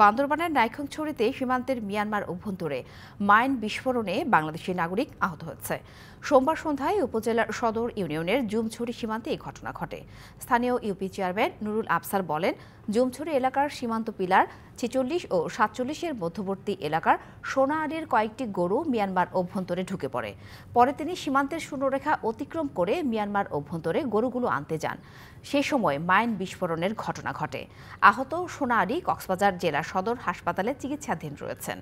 বান্দরবানের ছড়িতে সীমান্তের মিয়ানমার অভ্যন্তরে মাইন বিস্ফোরণে বাংলাদেশি নাগরিক আহত হচ্ছে সোমবার সন্ধ্যায় উপজেলার সদর ইউনিয়নের জুমছড়ি সীমান্তে এই ঘটনা ঘটে স্থানীয় ইউপি চেয়ারম্যান নুরুল আফসার বলেন জুমছড়ি এলাকার সীমান্ত পিলার ছেচল্লিশ ও সাতচল্লিশের মধ্যবর্তী এলাকার সোনাআড়ির কয়েকটি গরু মিয়ানমার অভ্যন্তরে ঢুকে পড়ে পরে তিনি সীমান্তের শূন্যরেখা অতিক্রম করে মিয়ানমার অভ্যন্তরে গরুগুলো আনতে যান সে সময় মাইন বিস্ফোরণের ঘটনা ঘটে আহত সোনাআড়ি কক্সবাজার জেলা সদর হাসপাতালে চিকিৎসাধীন রয়েছেন